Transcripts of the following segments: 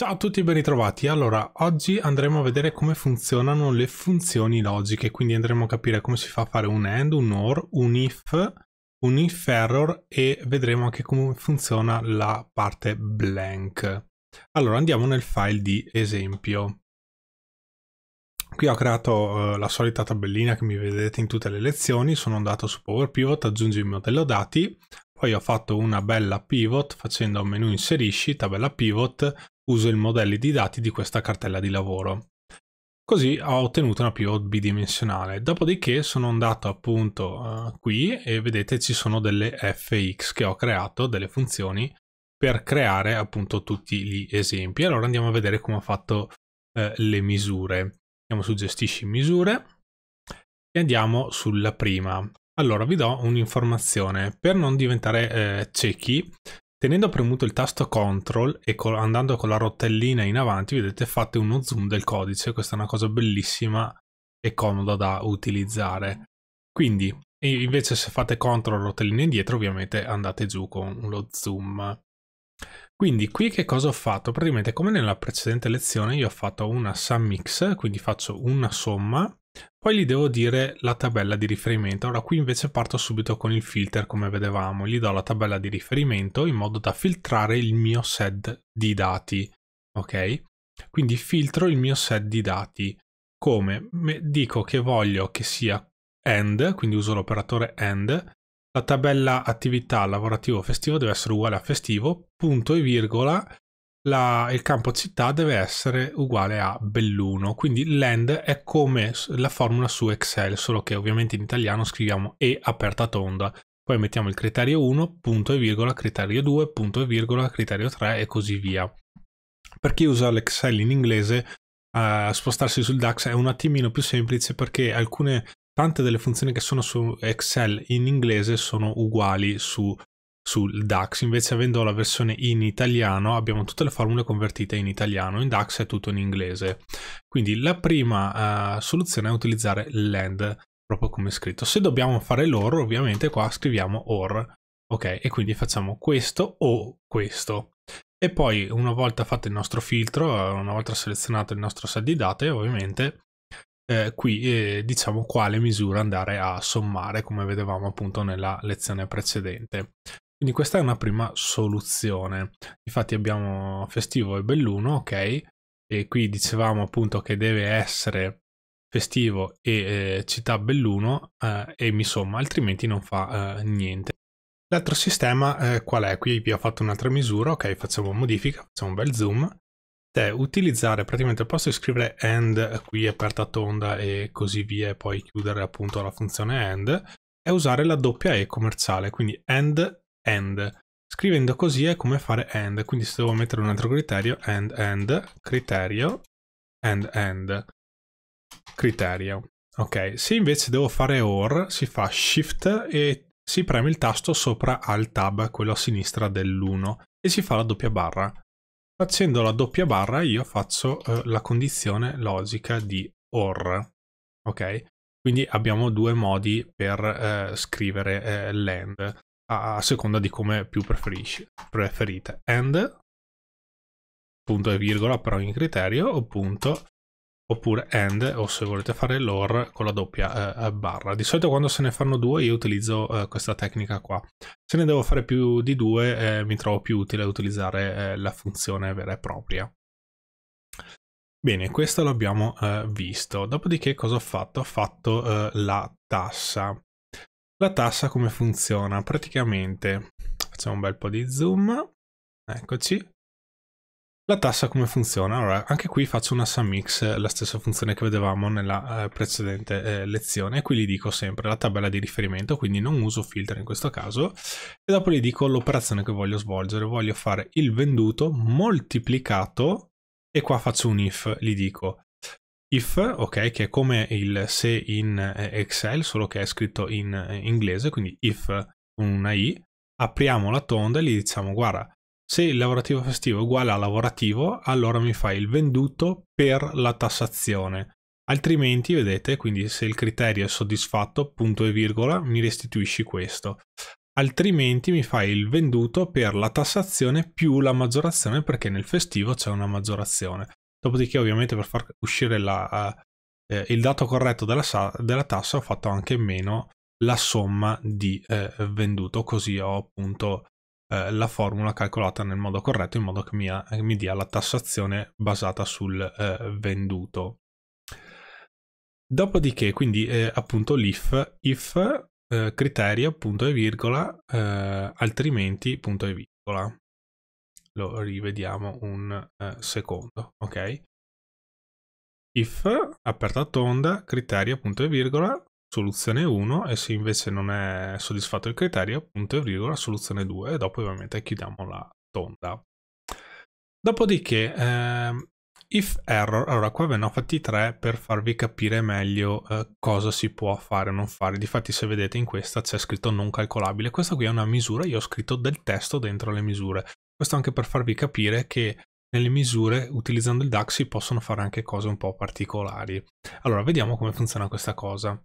Ciao a tutti e ben ritrovati. Allora, oggi andremo a vedere come funzionano le funzioni logiche, quindi andremo a capire come si fa a fare un AND, un OR, un IF, un IF ERROR e vedremo anche come funziona la parte blank. Allora, andiamo nel file di esempio. Qui ho creato eh, la solita tabellina che mi vedete in tutte le lezioni, sono andato su Power Pivot, aggiungi il modello dati, poi ho fatto una bella pivot facendo menu inserisci, tabella pivot, uso il modello di dati di questa cartella di lavoro. Così ho ottenuto una PO bidimensionale. Dopodiché sono andato appunto uh, qui e vedete ci sono delle fx che ho creato, delle funzioni per creare appunto tutti gli esempi. Allora andiamo a vedere come ho fatto uh, le misure. Andiamo su gestisci misure e andiamo sulla prima. Allora vi do un'informazione. Per non diventare eh, ciechi Tenendo premuto il tasto CTRL e col- andando con la rotellina in avanti vedete fate uno zoom del codice, questa è una cosa bellissima e comoda da utilizzare. Quindi invece se fate CTRL rotellina indietro ovviamente andate giù con lo zoom. Quindi qui che cosa ho fatto? Praticamente come nella precedente lezione io ho fatto una summix, quindi faccio una somma poi gli devo dire la tabella di riferimento. Ora qui invece parto subito con il filter come vedevamo. Gli do la tabella di riferimento in modo da filtrare il mio set di dati. Ok? Quindi filtro il mio set di dati. Come? Dico che voglio che sia AND, quindi uso l'operatore AND. La tabella attività lavorativo festivo deve essere uguale a festivo, punto e virgola, la, il campo città deve essere uguale a Belluno, quindi land è come la formula su Excel, solo che ovviamente in italiano scriviamo E aperta tonda, poi mettiamo il criterio 1, punto e virgola, criterio 2, punto e virgola, criterio 3 e così via. Per chi usa l'Excel in inglese, eh, spostarsi sul DAX è un attimino più semplice perché alcune, tante delle funzioni che sono su Excel in inglese sono uguali su sul DAX, invece avendo la versione in italiano abbiamo tutte le formule convertite in italiano, in DAX è tutto in inglese. Quindi la prima uh, soluzione è utilizzare land, proprio come scritto. Se dobbiamo fare l'or, ovviamente qua scriviamo or, ok? E quindi facciamo questo o questo. E poi una volta fatto il nostro filtro, una volta selezionato il nostro set di date, ovviamente eh, qui eh, diciamo quale misura andare a sommare come vedevamo appunto nella lezione precedente. Quindi questa è una prima soluzione. Infatti abbiamo Festivo e Belluno, ok? E qui dicevamo appunto che deve essere Festivo e eh, Città Belluno eh, e mi somma, altrimenti non fa eh, niente. L'altro sistema eh, qual è? Qui vi ho fatto un'altra misura, ok? Facciamo modifica, facciamo un bel zoom. È utilizzare praticamente al posto di scrivere end qui aperta tonda e così via e poi chiudere appunto la funzione end è usare la doppia E commerciale, quindi end AND. Scrivendo così è come fare AND, quindi se devo mettere un altro criterio, AND, AND, criterio, AND, AND, criterio. Ok, se invece devo fare OR si fa SHIFT e si preme il tasto sopra al tab, quello a sinistra dell'1, e si fa la doppia barra. Facendo la doppia barra io faccio eh, la condizione logica di OR. Ok? Quindi abbiamo due modi per eh, scrivere eh, l'AND a, seconda di come più preferite. And, punto e virgola per ogni criterio, o punto, oppure and, o se volete fare l'or con la doppia eh, eh, barra. Di solito quando se ne fanno due io utilizzo eh, questa tecnica qua. Se ne devo fare più di due eh, mi trovo più utile utilizzare eh, la funzione vera e propria. Bene, questo l'abbiamo eh, visto. Dopodiché cosa ho fatto? Ho fatto eh, la tassa. La tassa come funziona? Praticamente facciamo un bel po' di zoom, eccoci. La tassa come funziona? Allora, anche qui faccio una summix, la stessa funzione che vedevamo nella eh, precedente eh, lezione. Qui gli dico sempre la tabella di riferimento, quindi non uso filter in questo caso. E dopo gli dico l'operazione che voglio svolgere. Voglio fare il venduto moltiplicato, e qua faccio un if, gli dico if, ok, che è come il se in eh, Excel, solo che è scritto in eh, inglese, quindi if una i, apriamo la tonda e gli diciamo guarda, se il lavorativo festivo è uguale a lavorativo, allora mi fai il venduto per la tassazione. Altrimenti, vedete, quindi se il criterio è soddisfatto, punto e virgola, mi restituisci questo. Altrimenti mi fai il venduto per la tassazione più la maggiorazione perché nel festivo c'è una maggiorazione. Dopodiché, ovviamente, per far uscire la, eh, eh il dato corretto della, della, tassa, ho fatto anche meno la somma di eh, venduto, così ho appunto eh, la formula calcolata nel modo corretto, in modo che mi, ha, mi dia la tassazione basata sul eh, venduto. Dopodiché, quindi, eh, appunto, l'if, if, criterio, punto e virgola, altrimenti, punto e virgola lo rivediamo un eh, secondo, ok? If, aperta tonda, criterio, punto e virgola, soluzione 1 e se invece non è soddisfatto il criterio, punto e virgola, soluzione 2 e dopo ovviamente chiudiamo la tonda. Dopodiché, eh, if error, allora qua ve ne ho fatti tre per farvi capire meglio eh, cosa si può fare o non fare. Difatti se vedete in questa c'è scritto non calcolabile, questa qui è una misura, io ho scritto del testo dentro le misure. Questo anche per farvi capire che nelle misure utilizzando il DAX si possono fare anche cose un po' particolari. Allora, vediamo come funziona questa cosa.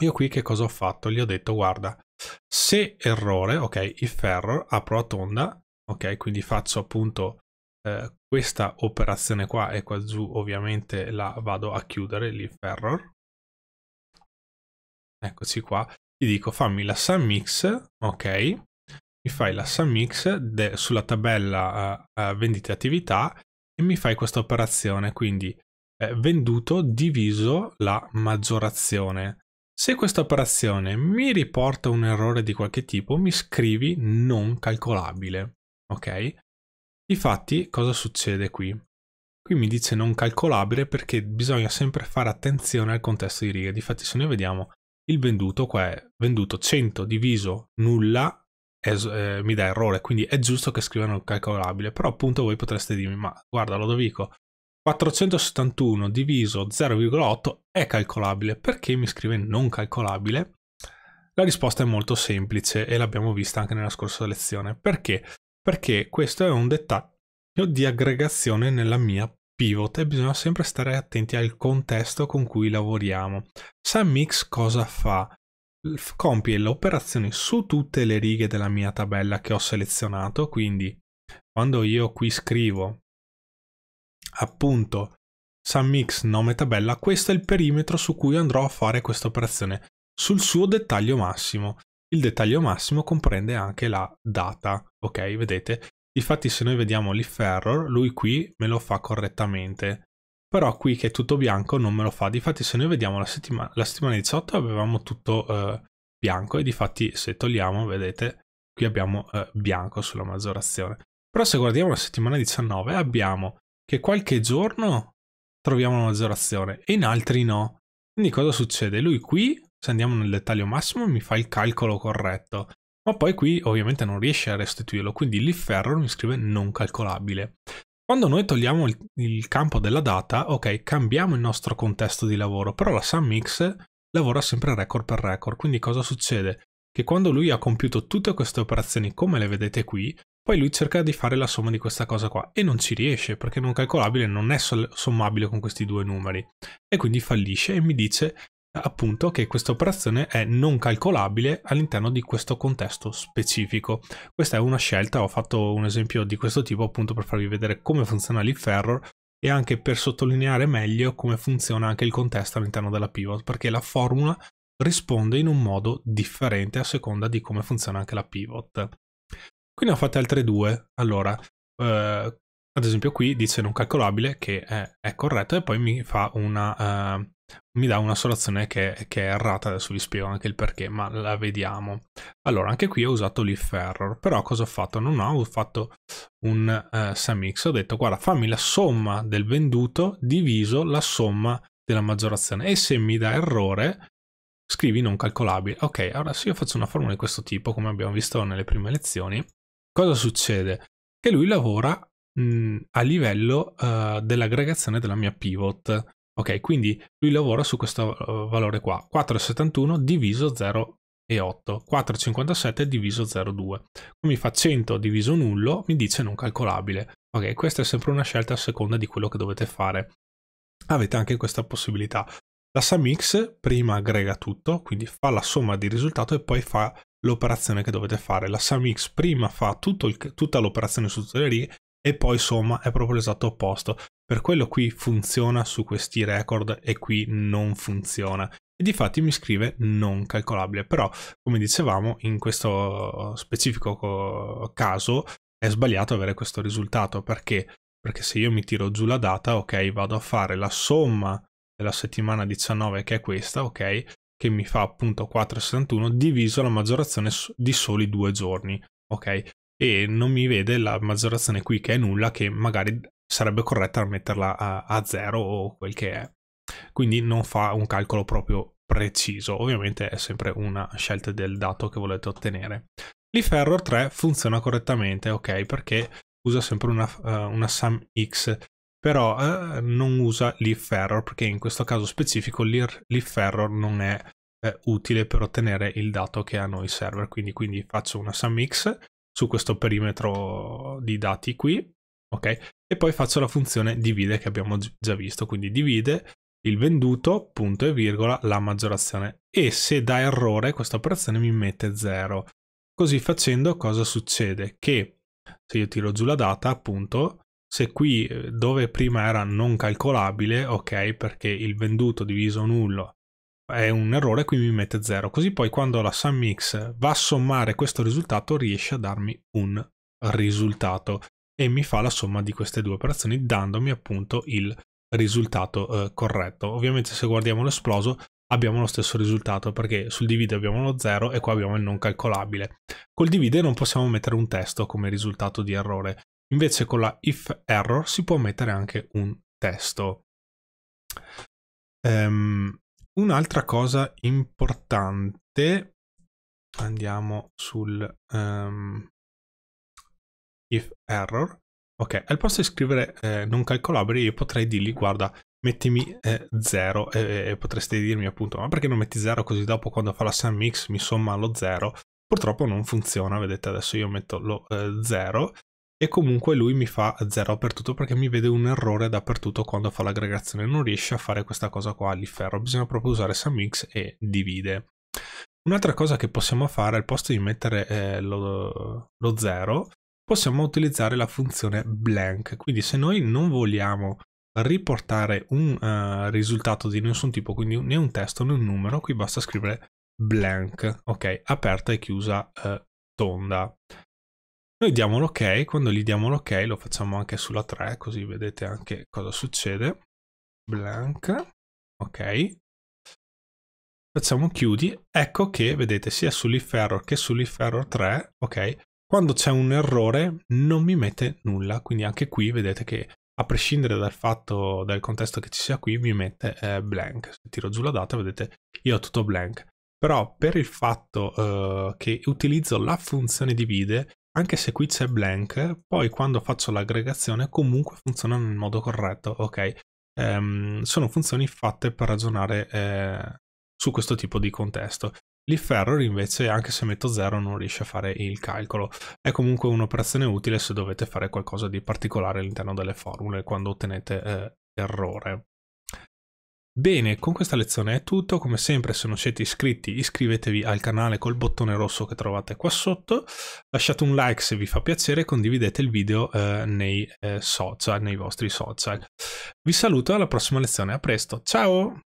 Io qui che cosa ho fatto? Gli ho detto, guarda, se errore, ok, if error, apro la tonda, ok, quindi faccio appunto eh, questa operazione qua e qua giù ovviamente la vado a chiudere, l'if error. Eccoci qua, gli dico fammi la sum mix, ok, mi fai la sum mix sulla tabella uh, uh, vendite attività e mi fai questa operazione, quindi eh, venduto diviso la maggiorazione. Se questa operazione mi riporta un errore di qualche tipo, mi scrivi non calcolabile, ok? Difatti, cosa succede qui? Qui mi dice non calcolabile perché bisogna sempre fare attenzione al contesto di riga. Difatti, se noi vediamo il venduto, qua è venduto 100 diviso nulla es- eh, mi dà errore, quindi è giusto che scrivano calcolabile, però appunto voi potreste dirmi, ma guarda Lodovico, 471 diviso 0,8 è calcolabile, perché mi scrive non calcolabile? La risposta è molto semplice e l'abbiamo vista anche nella scorsa lezione. Perché? Perché questo è un dettaglio di aggregazione nella mia pivot e bisogna sempre stare attenti al contesto con cui lavoriamo. SumX cosa fa? compie l'operazione su tutte le righe della mia tabella che ho selezionato, quindi quando io qui scrivo appunto summX nome tabella, questo è il perimetro su cui andrò a fare questa operazione sul suo dettaglio massimo. Il dettaglio massimo comprende anche la data, ok? Vedete? Difatti se noi vediamo l'if error, lui qui me lo fa correttamente però qui che è tutto bianco non me lo fa difatti se noi vediamo la settimana, la settimana 18 avevamo tutto eh, bianco e difatti se togliamo vedete qui abbiamo eh, bianco sulla maggiorazione però se guardiamo la settimana 19 abbiamo che qualche giorno troviamo la maggiorazione e in altri no quindi cosa succede? Lui qui se andiamo nel dettaglio massimo mi fa il calcolo corretto ma poi qui ovviamente non riesce a restituirlo quindi l'if error mi scrive non calcolabile quando noi togliamo il, il, campo della data, ok, cambiamo il nostro contesto di lavoro, però la SumMix lavora sempre record per record, quindi cosa succede? Che quando lui ha compiuto tutte queste operazioni come le vedete qui, poi lui cerca di fare la somma di questa cosa qua e non ci riesce perché non calcolabile non è sommabile con questi due numeri e quindi fallisce e mi dice appunto che questa operazione è non calcolabile all'interno di questo contesto specifico. Questa è una scelta, ho fatto un esempio di questo tipo appunto per farvi vedere come funziona l'if-error e anche per sottolineare meglio come funziona anche il contesto all'interno della pivot, perché la formula risponde in un modo differente a seconda di come funziona anche la pivot. Qui ne ho fatte altre due, allora, eh, ad esempio qui dice non calcolabile che è, è corretto e poi mi fa una, eh, mi dà una solazione che, che, è errata, adesso vi spiego anche il perché, ma la vediamo. Allora, anche qui ho usato l'if error, però cosa ho fatto? Non ho fatto un uh, SumX, ho detto guarda fammi la somma del venduto diviso la somma della maggiorazione e se mi dà errore scrivi non calcolabile. Ok, allora se io faccio una formula di questo tipo, come abbiamo visto nelle prime lezioni, cosa succede? Che lui lavora mh, a livello uh, dell'aggregazione della mia pivot Ok, quindi lui lavora su questo eh, valore qua, 4,71 diviso 0,8, 4,57 diviso 0,2. Come fa 100 diviso nullo, mi dice non calcolabile. Ok, questa è sempre una scelta a seconda di quello che dovete fare. Avete anche questa possibilità. La SumX prima aggrega tutto, quindi fa la somma di risultato e poi fa l'operazione che dovete fare. La SumX prima fa il, tutta l'operazione su tutte le righe e poi somma è proprio l'esatto opposto. Per quello qui funziona su questi record e qui non funziona. E di fatti mi scrive non calcolabile, però come dicevamo in questo specifico caso è sbagliato avere questo risultato perché? Perché se io mi tiro giù la data, ok, vado a fare la somma della settimana 19 che è questa, ok, che mi fa appunto 4,61 diviso la maggiorazione di soli due giorni, ok? E non mi vede la maggiorazione qui che è nulla, che magari sarebbe corretta metterla a, a zero o quel che è. Quindi non fa un calcolo proprio preciso, ovviamente è sempre una scelta del dato che volete ottenere. L'Iferror 3 funziona correttamente, ok, perché usa sempre una, uh, una sum x, però uh, non usa l'Iferror perché in questo caso specifico l'Iferror non è uh, utile per ottenere il dato che ha noi server, quindi, quindi faccio una sum x su questo perimetro di dati qui, ok, e poi faccio la funzione divide che abbiamo già visto, quindi divide il venduto, punto e virgola, la maggiorazione e se dà errore questa operazione mi mette 0. Così facendo cosa succede? Che se io tiro giù la data, appunto, se qui eh, dove prima era non calcolabile, ok, perché il venduto diviso nullo è un errore, qui mi mette 0. Così poi quando la SumX va a sommare questo risultato riesce a darmi un risultato e mi fa la somma di queste due operazioni dandomi appunto il risultato eh, corretto. Ovviamente se guardiamo l'esploso abbiamo lo stesso risultato perché sul divide abbiamo lo 0 e qua abbiamo il non calcolabile. Col divide non possiamo mettere un testo come risultato di errore, invece con la if error si può mettere anche un testo. Um, un'altra cosa importante, andiamo sul... Um, if error, ok, al posto di scrivere eh, non calcolabile io potrei dirgli guarda mettimi 0 eh, e potreste dirmi appunto ma perché non metti 0 così dopo quando fa la sum summX mi somma lo 0 purtroppo non funziona vedete adesso io metto lo 0 eh, e comunque lui mi fa 0 dappertutto perché mi vede un errore dappertutto quando fa l'aggregazione non riesce a fare questa cosa qua ferro bisogna proprio usare sum summX e divide un'altra cosa che possiamo fare al posto di mettere eh, lo 0 possiamo utilizzare la funzione blank. Quindi se noi non vogliamo riportare un uh, risultato di nessun tipo, quindi né un testo né un numero, qui basta scrivere blank, ok, aperta e chiusa uh, tonda. Noi diamo l'ok, okay, quando gli diamo l'ok okay, lo facciamo anche sulla 3, così vedete anche cosa succede. Blank, ok. Facciamo chiudi, ecco che vedete sia sull'if error che sull'if error 3, ok, quando c'è un errore non mi mette nulla, quindi anche qui vedete che a prescindere dal fatto, dal contesto che ci sia qui, mi mette eh, blank. Se tiro giù la data vedete io ho tutto blank. Però per il fatto eh, che utilizzo la funzione divide, anche se qui c'è blank, poi quando faccio l'aggregazione comunque funziona nel modo corretto, ok? Ehm, sono funzioni fatte per ragionare eh, su questo tipo di contesto l'iFerror invece, anche se metto 0, non riesce a fare il calcolo. È comunque un'operazione utile se dovete fare qualcosa di particolare all'interno delle formule quando ottenete eh, errore. Bene, con questa lezione è tutto, come sempre se non siete iscritti iscrivetevi al canale col bottone rosso che trovate qua sotto, lasciate un like se vi fa piacere e condividete il video eh, nei, eh, social, nei vostri social. Vi saluto e alla prossima lezione, a presto, ciao!